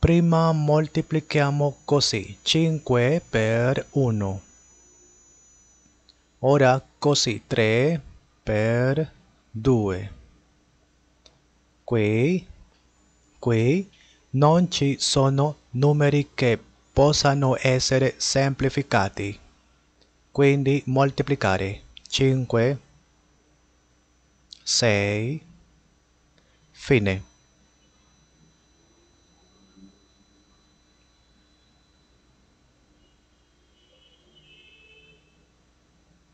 Prima moltiplichiamo così 5 per 1. Ora così 3 per 2. Qui, qui non ci sono numeri che possano essere semplificati. Quindi moltiplicare 5, 6, fine.